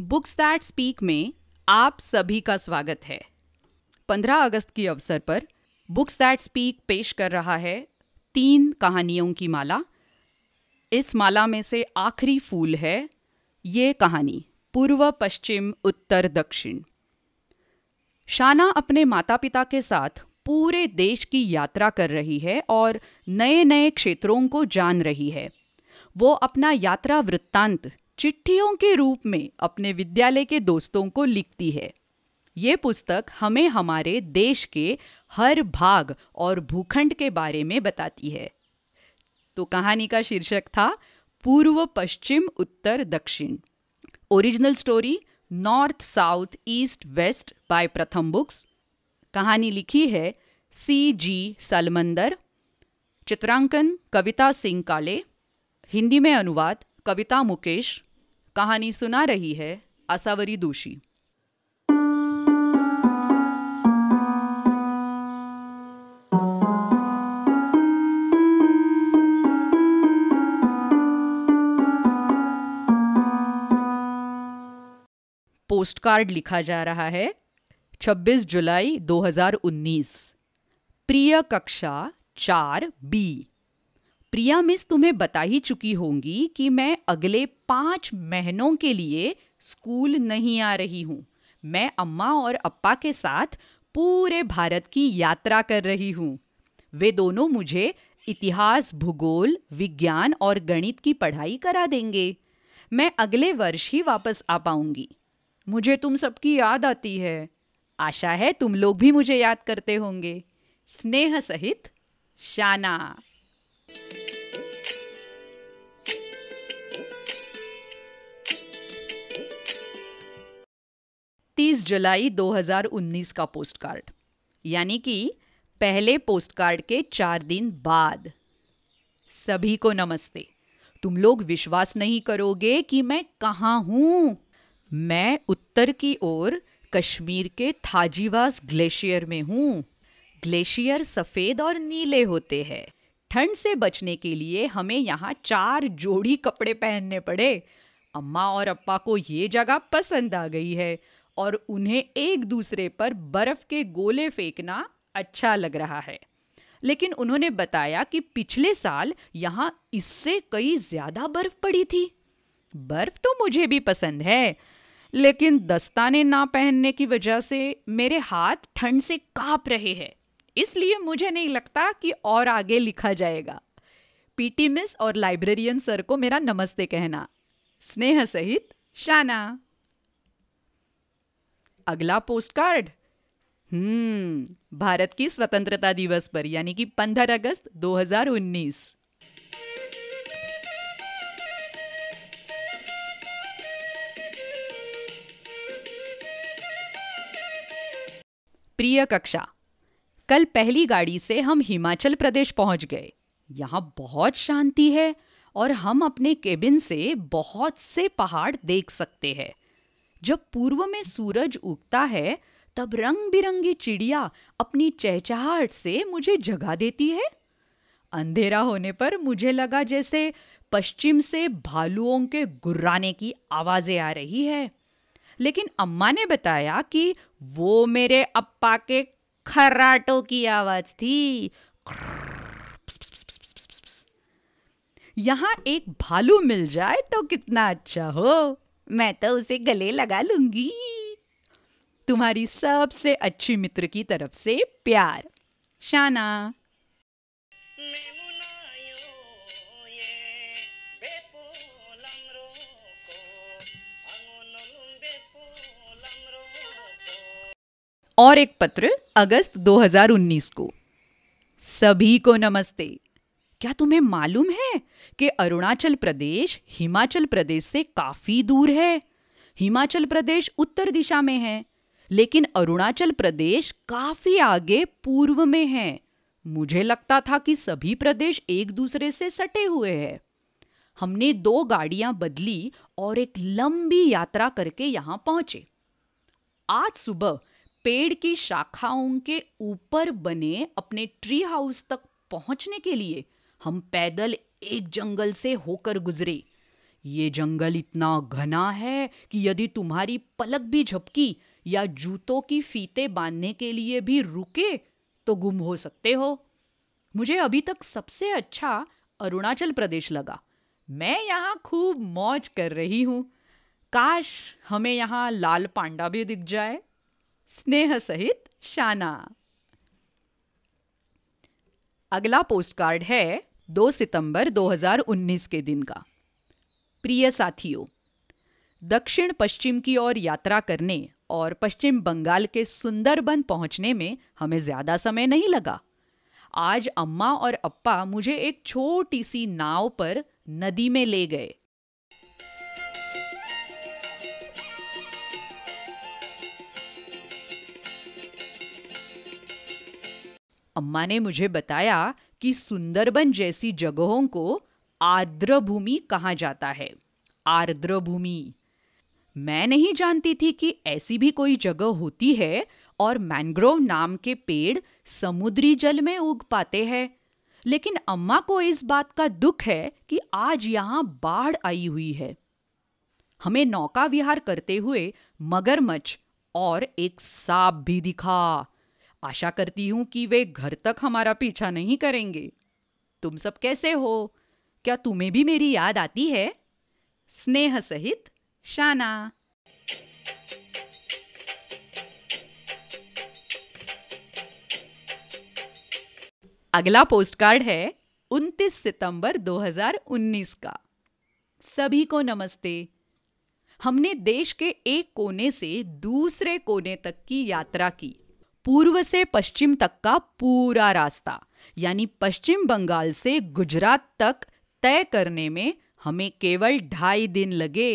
books that speak में आप सभी का स्वागत है 15 अगस्त के अवसर पर बुक्स दैट स्पीक पेश कर रहा है तीन कहानियों की माला इस माला में से आखिरी फूल है ये कहानी पूर्व पश्चिम उत्तर दक्षिण शाना अपने माता पिता के साथ पूरे देश की यात्रा कर रही है और नए नए क्षेत्रों को जान रही है वो अपना यात्रा वृत्तांत चिट्ठियों के रूप में अपने विद्यालय के दोस्तों को लिखती है ये पुस्तक हमें हमारे देश के हर भाग और भूखंड के बारे में बताती है तो कहानी का शीर्षक था पूर्व पश्चिम उत्तर दक्षिण original story north south east west by Pratham books कहानी लिखी है सी जी सलमंदर चित्रांकन कविता सिंह काले हिंदी में अनुवाद कविता मुकेश कहानी सुना रही है असावरी दोषी पोस्टकार्ड लिखा जा रहा है 26 जुलाई 2019 प्रिय कक्षा चार बी प्रिया मिस तुम्हें बता ही चुकी होंगी कि मैं अगले पाँच महीनों के लिए स्कूल नहीं आ रही हूँ मैं अम्मा और अप्पा के साथ पूरे भारत की यात्रा कर रही हूँ वे दोनों मुझे इतिहास भूगोल विज्ञान और गणित की पढ़ाई करा देंगे मैं अगले वर्ष ही वापस आ पाऊंगी मुझे तुम सबकी याद आती है आशा है तुम लोग भी मुझे याद करते होंगे स्नेह सहित शाना तीस जुलाई 2019 का पोस्ट कार्ड यानी कि पहले पोस्ट कार्ड के चार दिन बाद सभी को नमस्ते तुम लोग विश्वास नहीं करोगे कि मैं कहाँ हूँ मैं उत्तर की ओर कश्मीर के थाजीवास ग्लेशियर में हूँ ग्लेशियर सफ़ेद और नीले होते हैं ठंड से बचने के लिए हमें यहाँ चार जोड़ी कपड़े पहनने पड़े अम्मा और अप्पा को ये जगह पसंद आ गई है और उन्हें एक दूसरे पर बर्फ के गोले फेंकना अच्छा लग रहा है लेकिन उन्होंने बताया कि पिछले साल यहाँ इससे कई ज्यादा बर्फ पड़ी थी बर्फ तो मुझे भी पसंद है लेकिन दस्ताने ना पहनने की वजह से मेरे हाथ ठंड से कांप रहे हैं इसलिए मुझे नहीं लगता कि और आगे लिखा जाएगा पीटी मिस और लाइब्रेरियन सर को मेरा नमस्ते कहना स्नेह सहित शाना अगला पोस्ट कार्ड हम्म भारत की स्वतंत्रता दिवस पर यानी कि 15 अगस्त 2019 प्रिय कक्षा कल पहली गाड़ी से हम हिमाचल प्रदेश पहुंच गए यहाँ बहुत शांति है और हम अपने केबिन से बहुत से पहाड़ देख सकते हैं जब पूर्व में सूरज उगता है तब रंग बिरंगी चिड़िया अपनी चहचहाट से मुझे जगा देती है अंधेरा होने पर मुझे लगा जैसे पश्चिम से भालुओं के गुर्राने की आवाजें आ रही है लेकिन अम्मा ने बताया कि वो मेरे अप्पा के खर्राटों की आवाज थी यहाँ एक भालू मिल जाए तो कितना अच्छा हो मैं तो उसे गले लगा लूंगी तुम्हारी सबसे अच्छी मित्र की तरफ से प्यार शाना और एक पत्र अगस्त 2019 को सभी को नमस्ते क्या तुम्हें मालूम है कि अरुणाचल प्रदेश हिमाचल प्रदेश से काफी दूर है हिमाचल प्रदेश उत्तर दिशा में है लेकिन अरुणाचल प्रदेश काफी आगे पूर्व में है मुझे लगता था कि सभी प्रदेश एक दूसरे से सटे हुए हैं हमने दो गाड़ियां बदली और एक लंबी यात्रा करके यहां पहुंचे आज सुबह पेड़ की शाखाओं के ऊपर बने अपने ट्री हाउस तक पहुंचने के लिए हम पैदल एक जंगल से होकर गुजरे ये जंगल इतना घना है कि यदि तुम्हारी पलक भी झपकी या जूतों की फीते बांधने के लिए भी रुके तो गुम हो सकते हो मुझे अभी तक सबसे अच्छा अरुणाचल प्रदेश लगा मैं यहाँ खूब मौज कर रही हूँ काश हमें यहाँ लाल पांडा भी दिख जाए स्नेह सहित शाना अगला पोस्ट कार्ड है 2 सितंबर 2019 के दिन का प्रिय साथियों दक्षिण पश्चिम की ओर यात्रा करने और पश्चिम बंगाल के सुंदरबन पहुंचने में हमें ज़्यादा समय नहीं लगा आज अम्मा और अप्पा मुझे एक छोटी सी नाव पर नदी में ले गए अम्मा ने मुझे बताया कि सुंदरबन जैसी जगहों को आर्द्र भूमि कहा जाता है आर्द्र भूमि मैं नहीं जानती थी कि ऐसी भी कोई जगह होती है और मैंग्रोव नाम के पेड़ समुद्री जल में उग पाते हैं लेकिन अम्मा को इस बात का दुख है कि आज यहां बाढ़ आई हुई है हमें नौका विहार करते हुए मगरमच्छ और एक सांप भी दिखा आशा करती हूँ कि वे घर तक हमारा पीछा नहीं करेंगे तुम सब कैसे हो क्या तुम्हें भी मेरी याद आती है स्नेह सहित शाना अगला पोस्ट कार्ड है 29 सितंबर 2019 का सभी को नमस्ते हमने देश के एक कोने से दूसरे कोने तक की यात्रा की पूर्व से पश्चिम तक का पूरा रास्ता यानी पश्चिम बंगाल से गुजरात तक तय करने में हमें केवल ढाई दिन लगे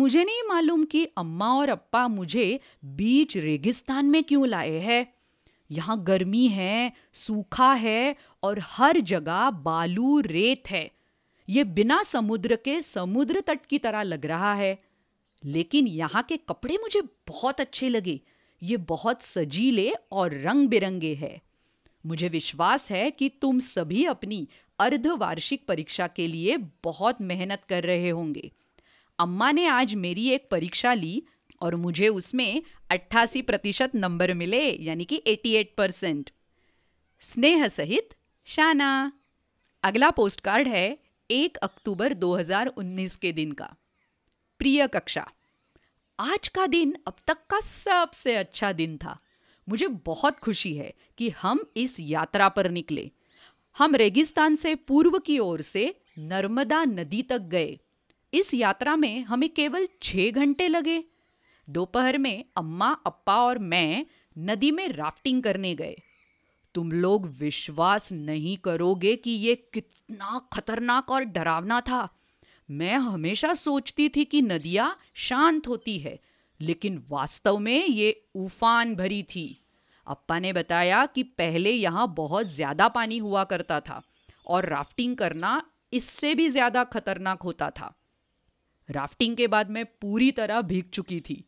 मुझे नहीं मालूम कि अम्मा और अप्पा मुझे बीच रेगिस्तान में क्यों लाए हैं यहाँ गर्मी है सूखा है और हर जगह बालू रेत है ये बिना समुद्र के समुद्र तट की तरह लग रहा है लेकिन यहाँ के कपड़े मुझे बहुत अच्छे लगे ये बहुत सजीले और रंग बिरंगे है मुझे विश्वास है कि तुम सभी अपनी अर्धवार्षिक परीक्षा के लिए बहुत मेहनत कर रहे होंगे अम्मा ने आज मेरी एक परीक्षा ली और मुझे उसमें अट्ठासी प्रतिशत नंबर मिले यानी कि 88 परसेंट स्नेह सहित शाना अगला पोस्टकार्ड है एक अक्टूबर 2019 के दिन का प्रिय कक्षा आज का दिन अब तक का सबसे अच्छा दिन था मुझे बहुत खुशी है कि हम इस यात्रा पर निकले हम रेगिस्तान से पूर्व की ओर से नर्मदा नदी तक गए इस यात्रा में हमें केवल छः घंटे लगे दोपहर में अम्मा अप्पा और मैं नदी में राफ्टिंग करने गए तुम लोग विश्वास नहीं करोगे कि ये कितना खतरनाक और डरावना था मैं हमेशा सोचती थी कि नदिया शांत होती है लेकिन वास्तव में ये उफान भरी थी अप्पा ने बताया कि पहले यहाँ बहुत ज़्यादा पानी हुआ करता था और राफ्टिंग करना इससे भी ज़्यादा खतरनाक होता था राफ्टिंग के बाद मैं पूरी तरह भीग चुकी थी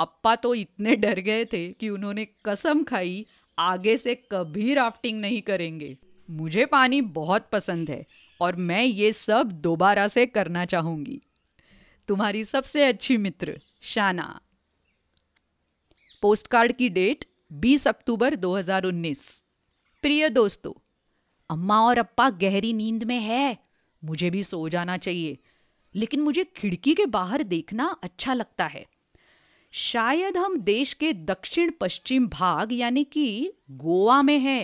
अप्पा तो इतने डर गए थे कि उन्होंने कसम खाई आगे से कभी राफ्टिंग नहीं करेंगे मुझे पानी बहुत पसंद है और मैं ये सब दोबारा से करना चाहूंगी तुम्हारी सबसे अच्छी मित्र शाना पोस्ट कार्ड की डेट 20 अक्टूबर 2019 प्रिय दोस्तों अम्मा और अप्पा गहरी नींद में है मुझे भी सो जाना चाहिए लेकिन मुझे खिड़की के बाहर देखना अच्छा लगता है शायद हम देश के दक्षिण पश्चिम भाग यानी कि गोवा में हैं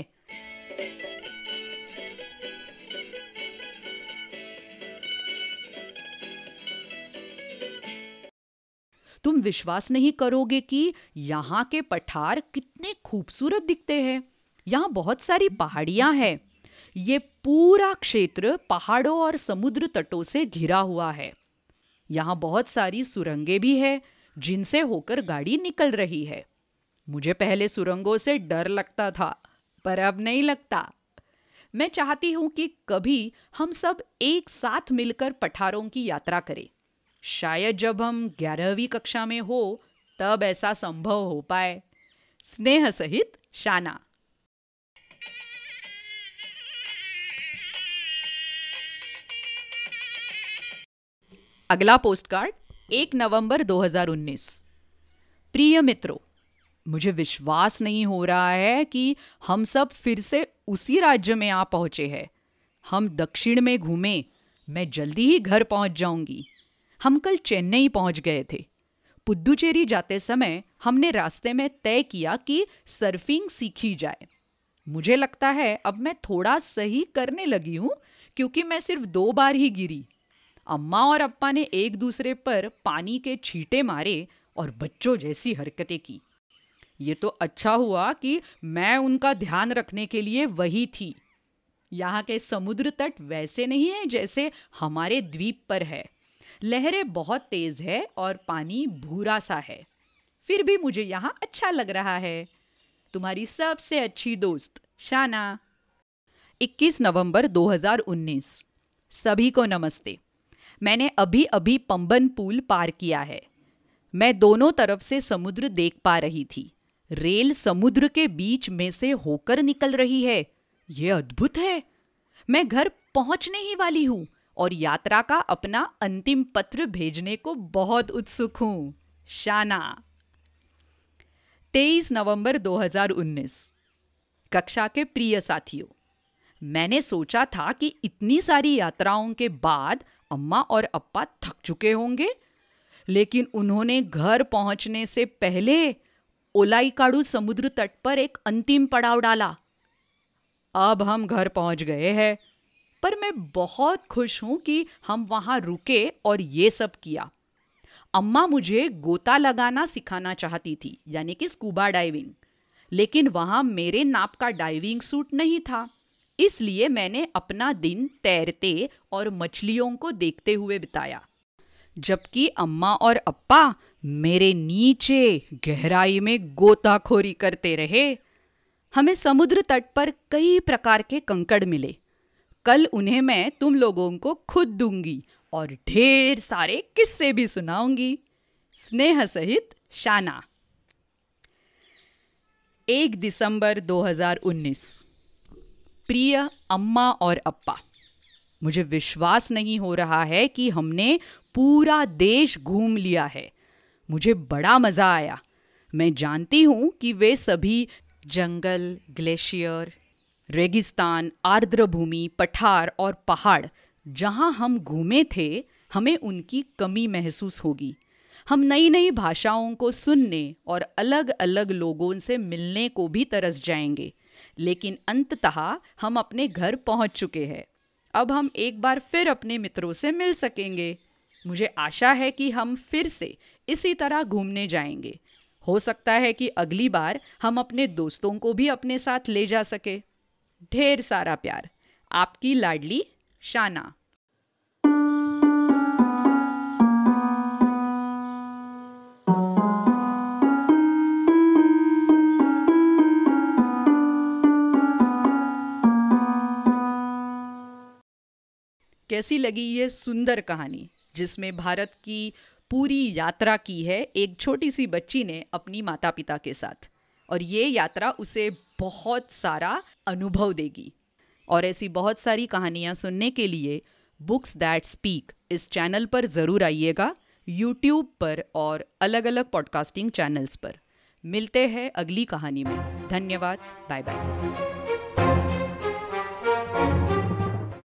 विश्वास नहीं करोगे कि यहाँ के पठार कितने खूबसूरत दिखते हैं यहाँ बहुत सारी पहाड़ियाँ हैं ये पूरा क्षेत्र पहाड़ों और समुद्र तटों से घिरा हुआ है यहाँ बहुत सारी सुरंगें भी है जिनसे होकर गाड़ी निकल रही है मुझे पहले सुरंगों से डर लगता था पर अब नहीं लगता मैं चाहती हूँ कि कभी हम सब एक साथ मिलकर पठारों की यात्रा करें शायद जब हम ग्यारहवीं कक्षा में हो तब ऐसा संभव हो पाए स्नेह सहित शाना अगला पोस्टकार्ड एक नवंबर 2019 प्रिय मित्रों मुझे विश्वास नहीं हो रहा है कि हम सब फिर से उसी राज्य में आ पहुंचे हैं हम दक्षिण में घूमे मैं जल्दी ही घर पहुंच जाऊंगी हम कल चेन्नई पहुंच गए थे पुद्दुचेरी जाते समय हमने रास्ते में तय किया कि सर्फिंग सीखी जाए मुझे लगता है अब मैं थोड़ा सही करने लगी हूँ क्योंकि मैं सिर्फ दो बार ही गिरी अम्मा और अप्पा ने एक दूसरे पर पानी के छींटे मारे और बच्चों जैसी हरकतें की ये तो अच्छा हुआ कि मैं उनका ध्यान रखने के लिए वही थी यहाँ के समुद्र तट वैसे नहीं है जैसे हमारे द्वीप पर है लहरें बहुत तेज है और पानी भूरा सा है फिर भी मुझे यहाँ अच्छा लग रहा है तुम्हारी सबसे अच्छी दोस्त शाना 21 नवंबर 2019 सभी को नमस्ते मैंने अभी अभी पंबन पुल पार किया है मैं दोनों तरफ से समुद्र देख पा रही थी रेल समुद्र के बीच में से होकर निकल रही है यह अद्भुत है मैं घर पहुंचने ही वाली हूँ और यात्रा का अपना अंतिम पत्र भेजने को बहुत उत्सुक हूँ शाना 23 नवंबर 2019 कक्षा के प्रिय साथियों मैंने सोचा था कि इतनी सारी यात्राओं के बाद अम्मा और अप्पा थक चुके होंगे लेकिन उन्होंने घर पहुंचने से पहले ओलाईकाडू समुद्र तट पर एक अंतिम पड़ाव डाला अब हम घर पहुंच गए हैं पर मैं बहुत खुश हूं कि हम वहां रुके और ये सब किया अम्मा मुझे गोता लगाना सिखाना चाहती थी यानी कि स्कूबा डाइविंग लेकिन वहां मेरे नाप का डाइविंग सूट नहीं था इसलिए मैंने अपना दिन तैरते और मछलियों को देखते हुए बिताया जबकि अम्मा और अप्पा मेरे नीचे गहराई में गोताखोरी करते रहे हमें समुद्र तट पर कई प्रकार के कंकड़ मिले कल उन्हें मैं तुम लोगों को खुद दूंगी और ढेर सारे किस्से भी सुनाऊंगी स्नेह सहित शाना एक दिसंबर 2019 प्रिय अम्मा और अप्पा मुझे विश्वास नहीं हो रहा है कि हमने पूरा देश घूम लिया है मुझे बड़ा मज़ा आया मैं जानती हूं कि वे सभी जंगल ग्लेशियर रेगिस्तान आर्द्र भूमि पठार और पहाड़ जहाँ हम घूमे थे हमें उनकी कमी महसूस होगी हम नई नई भाषाओं को सुनने और अलग अलग लोगों से मिलने को भी तरस जाएंगे लेकिन अंततः हम अपने घर पहुंच चुके हैं अब हम एक बार फिर अपने मित्रों से मिल सकेंगे मुझे आशा है कि हम फिर से इसी तरह घूमने जाएंगे हो सकता है कि अगली बार हम अपने दोस्तों को भी अपने साथ ले जा सके ढेर सारा प्यार आपकी लाडली शाना कैसी लगी ये सुंदर कहानी जिसमें भारत की पूरी यात्रा की है एक छोटी सी बच्ची ने अपनी माता पिता के साथ और ये यात्रा उसे बहुत सारा अनुभव देगी और ऐसी बहुत सारी कहानियाँ सुनने के लिए बुक्स दैट स्पीक इस चैनल पर ज़रूर आइएगा यूट्यूब पर और अलग अलग पॉडकास्टिंग चैनल्स पर मिलते हैं अगली कहानी में धन्यवाद बाय बाय